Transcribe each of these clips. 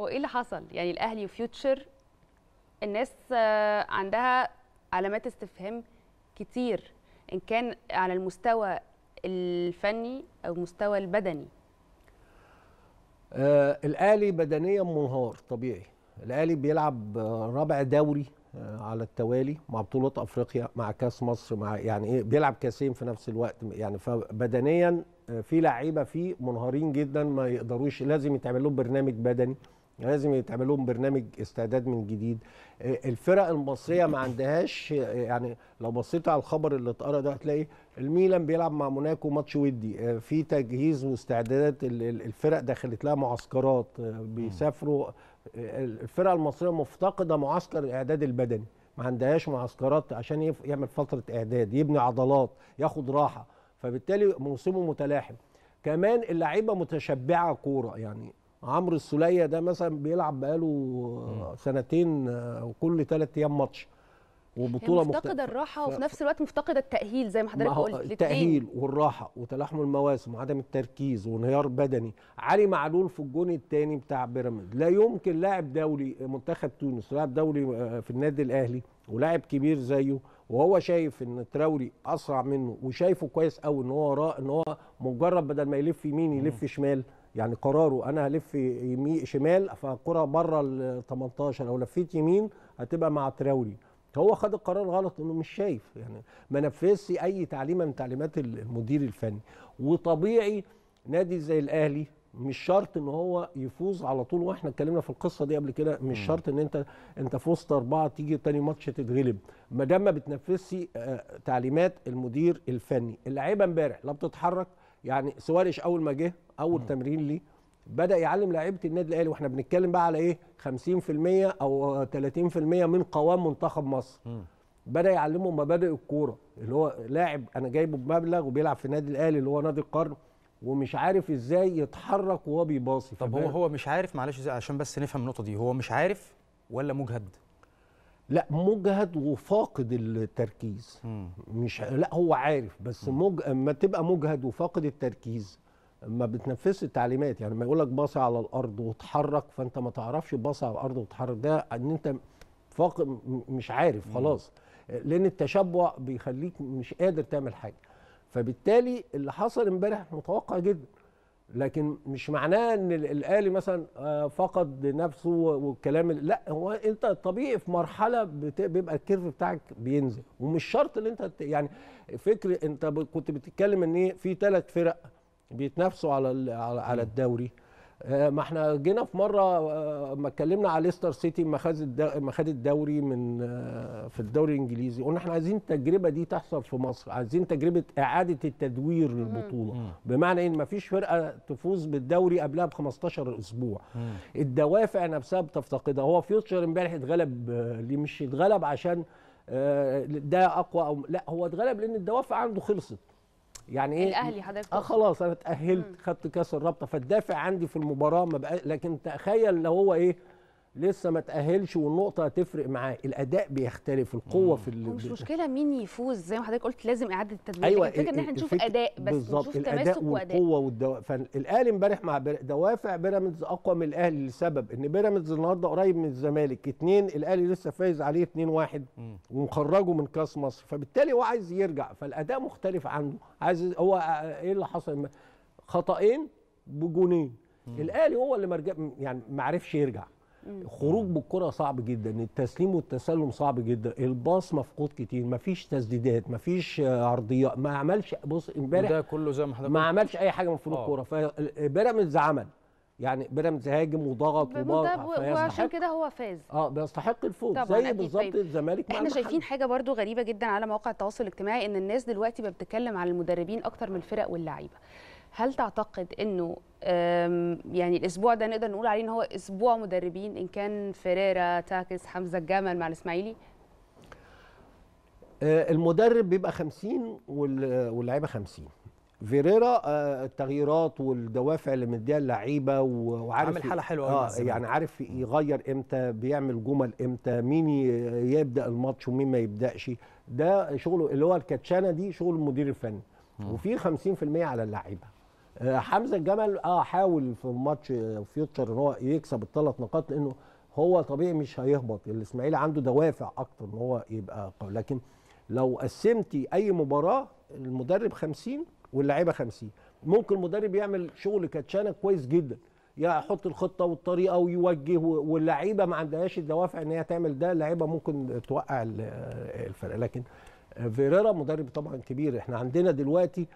هو ايه اللي حصل يعني الاهلي وفيوتشر الناس آه، عندها علامات استفهام كتير ان كان على المستوى الفني او المستوى البدني آه الاهلي بدنيا منهار طبيعي الاهلي بيلعب آه، رابع دوري آه، على التوالي مع بطولة أفريقيا مع كأس مصر مع يعني إيه بيلعب كاسين في نفس الوقت يعني فبدنيا في لعيبة فيه منهارين جدا ما يقدروش لازم يتعمل لهم برنامج بدني لازم يتعمل لهم برنامج استعداد من جديد آه، الفرق المصريه ما عندهاش آه، يعني لو بصيت على الخبر اللي اتقرا ده هتلاقي الميلان بيلعب مع موناكو ماتش ودي آه، في تجهيز واستعدادات الفرق دخلت لها معسكرات بيسافروا الفرق المصريه مفتقده معسكر الاعداد البدني ما عندهاش معسكرات عشان يعمل فتره اعداد يبني عضلات ياخد راحه فبالتالي موسمه متلاحم كمان اللعيبه متشبعه كوره يعني عمرو السوليه ده مثلا بيلعب بقاله سنتين وكل آه، ثلاث ايام ماتش وبطوله يعني مفتقده الراحه وفي نفس الوقت مفتقد التاهيل زي ما حضرتك قلت التاهيل والراحه وتلاحم المواسم وعدم التركيز وانهيار بدني علي معلول في الجون الثاني بتاع بيراميدز لا يمكن لاعب دولي منتخب تونس لاعب دولي آه، في النادي الاهلي ولاعب كبير زيه وهو شايف ان تراوري اسرع منه وشايفه كويس قوي ان هو ان هو مجرد بدل ما يلف يمين يلف شمال يعني قراره انا هلف يمين شمال فالكره بره ال 18 او لفيت يمين هتبقى مع تراوري هو خد القرار غلط انه مش شايف يعني ما نفذش اي تعليمه من تعليمات المدير الفني وطبيعي نادي زي الاهلي مش شرط ان هو يفوز على طول واحنا اتكلمنا في القصه دي قبل كده مش شرط ان انت انت فزت اربعه تيجي تاني ماتش تتغلب ما دام ما بتنفذش آه، تعليمات المدير الفني اللعيبه امبارح لا بتتحرك يعني سواريش اول ما جه اول م. تمرين ليه بدا يعلم لعيبه النادي الاهلي واحنا بنتكلم بقى على ايه 50% او 30% من قوام منتخب مصر م. بدا يعلمهم مبادئ الكوره اللي هو لاعب انا جايبه بمبلغ وبيلعب في النادي الاهلي اللي هو نادي القرن ومش عارف ازاي يتحرك وهو بيباصي طب هو هو مش عارف معلش عشان بس نفهم النقطه دي هو مش عارف ولا مجهد لا مجهد وفاقد التركيز مم. مش لا هو عارف بس مج... اما تبقى مجهد وفاقد التركيز ما بتنفذش التعليمات يعني ما يقول لك باصي على الارض وتحرك فانت ما تعرفش باصي على الارض وتحرك ده ان انت فاقد مش عارف خلاص لان التشبع بيخليك مش قادر تعمل حاجه فبالتالي اللي حصل امبارح متوقع جدا لكن مش معناه ان الاهلي مثلا آه، فقد نفسه والكلام لا هو انت الطبيعي في مرحله بيبقى الكيرف بتاعك بينزل ومش شرط ان انت يعني فكر انت كنت بتتكلم ان ايه في ثلاث فرق بيتنافسوا على على الدوري آه، ما احنا جينا في مره آه، ما اتكلمنا على ليستر سيتي ما خد ما خد الدوري من آه، في الدوري الانجليزي قلنا احنا عايزين التجربه دي تحصل في مصر عايزين تجربه اعاده التدوير للبطوله بمعنى ان ما فيش فرقه تفوز بالدوري قبلها ب 15 اسبوع الدوافع نفسها بتفتقدها هو فيوتشر امبارح اتغلب ليه مش اتغلب عشان ده اقوى او لا هو اتغلب لان الدوافع عنده خلصت يعني ايه الاهلي حضرتك اه خلاص انا اتاهلت خدت كاس الرابطه فالدافع عندي في المباراه ما بقى لكن تخيل لو هو ايه لسه ما تأهلش والنقطة هتفرق معاه الأداء بيختلف القوة في ال... مش مشكلة مين يفوز زي ما حضرتك قلت لازم إعادة التدريب أيوة الفكرة إن احنا نشوف أداء بس بالظبط الأداء والقوة والدوافع فالأهلي امبارح مع دوافع بيراميدز أقوى من الأهلي لسبب إن بيراميدز النهاردة قريب من الزمالك اتنين الأهلي لسه فايز عليه 2-1 ومخرجه من كأس مصر فبالتالي هو عايز يرجع فالأداء مختلف عنه عايز هو إيه اللي حصل خطأين بجونين الاهلي هو اللي مرجع يعني ما عرفش يرجع خروج بالكره صعب جدا التسليم والتسلم صعب جدا الباص مفقود كتير مفيش تسديدات مفيش عرضيات ما عملش بص امبارح ده كله زي ما حضرتك ما عملش اي حاجه من فروج الكوره آه. فبيراميدز عمل يعني بيراميدز هاجم وضغط وضغط وعشان كده هو فاز اه بيستحق الفوز زي بالظبط طيب. الزمالك احنا شايفين حاجه برضو غريبه جدا على مواقع التواصل الاجتماعي ان الناس دلوقتي بتتكلم على المدربين اكتر من الفرق واللعيبه هل تعتقد انه يعني الاسبوع ده نقدر نقول عليه ان هو اسبوع مدربين ان كان فيريرا تاكس حمزه الجمل مع الاسماعيلي آه، المدرب بيبقى 50 واللعيبه 50 فيريرا آه، التغييرات والدوافع اللي مديها اللعيبه وعارف عامل حاله حلوه آه يعني عارف يغير امتى بيعمل جمل امتى مين يبدا الماتش ومين ما يبداش ده شغله اللي هو الكاتشانه دي شغل المدير الفني وفي 50% على اللعيبه آه، حمزه الجمل اه حاول في ماتش فيوتشر ان هو يكسب الثلاث نقاط لانه هو طبيعي مش هيهبط الاسماعيلي عنده دوافع اكتر ان هو يبقى قوي لكن لو قسمتي اي مباراه المدرب 50 واللاعيبه 50 ممكن المدرب يعمل شغل كاتشانا كويس جدا يحط الخطه والطريقه ويوجه واللعيبه ما عندهاش الدوافع ان هي تعمل ده اللعيبه ممكن توقع الفرق لكن فيريرا مدرب طبعا كبير احنا عندنا دلوقتي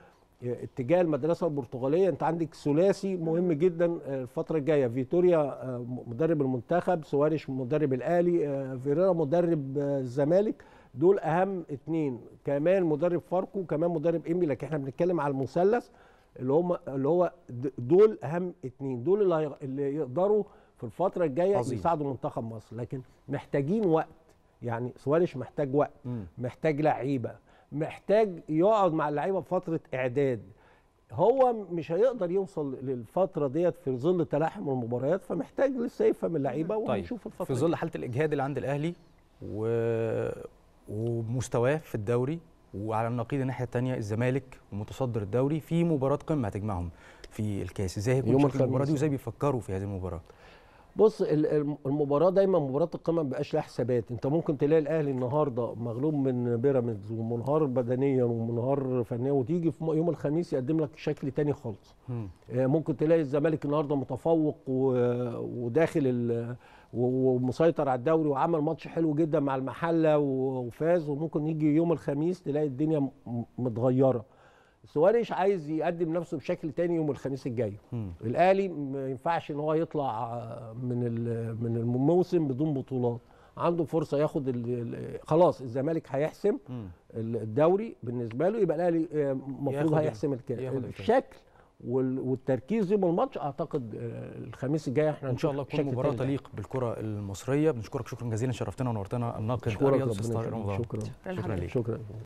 اتجاه المدرسه البرتغاليه انت عندك ثلاثي مهم جدا آه، الفتره الجايه فيتوريا آه، مدرب المنتخب سواريش مدرب الاهلي آه، فيريرا مدرب الزمالك دول اهم اثنين كمان مدرب فاركو كمان مدرب امي لكن احنا بنتكلم على المثلث اللي هم اللي هو دول اهم اثنين دول اللي, اللي يقدروا في الفتره الجايه يساعدوا منتخب مصر لكن محتاجين وقت يعني سواريش محتاج وقت م. محتاج لعيبه محتاج يقعد مع اللعيبه فتره اعداد هو مش هيقدر يوصل للفتره ديت في ظل تلاحم المباريات فمحتاج لسه يفهم اللعيبه ونشوف طيب. الفتره في ظل حاله الاجهاد اللي عند الاهلي و... ومستواه في الدوري وعلى النقيض الناحيه الثانيه الزمالك ومتصدر الدوري في مباراه قمه هتجمعهم في الكاس ازاي هيكون المباراه دي وازاي بيفكروا في هذه المباراه بص المباراه دايما مباراه القمم بقاش لها حسابات انت ممكن تلاقي الاهلي النهارده مغلوب من بيراميدز ومنهار بدنيا ومنهار فنيا وتيجي في يوم الخميس يقدم لك شكل تاني خالص آه، ممكن تلاقي الزمالك النهارده متفوق وداخل ومسيطر على الدوري وعمل ماتش حلو جدا مع المحله وفاز وممكن يجي يوم الخميس تلاقي الدنيا متغيره سواريش عايز يقدم نفسه بشكل تاني يوم الخميس الجاي الاهلي ما ينفعش ان هو يطلع آه، من من الموسم بدون بطولات عنده فرصه ياخد الـ الـ خلاص الزمالك هيحسم الدوري بالنسبه له يبقى الاهلي آه، المفروض هيحسم الشكل والتركيز يوم الماتش اعتقد آه، الخميس الجاي احنا ان شاء الله تكون مباراه تليق بالكره المصريه بنشكرك شكرا جزيلا شرفتنا ونورتنا الناقد شكرا رمضان شكرا شكرا, شكرا, شكرا, شكرا, شكرا, شكرا, شكرا, شكرا, شكرا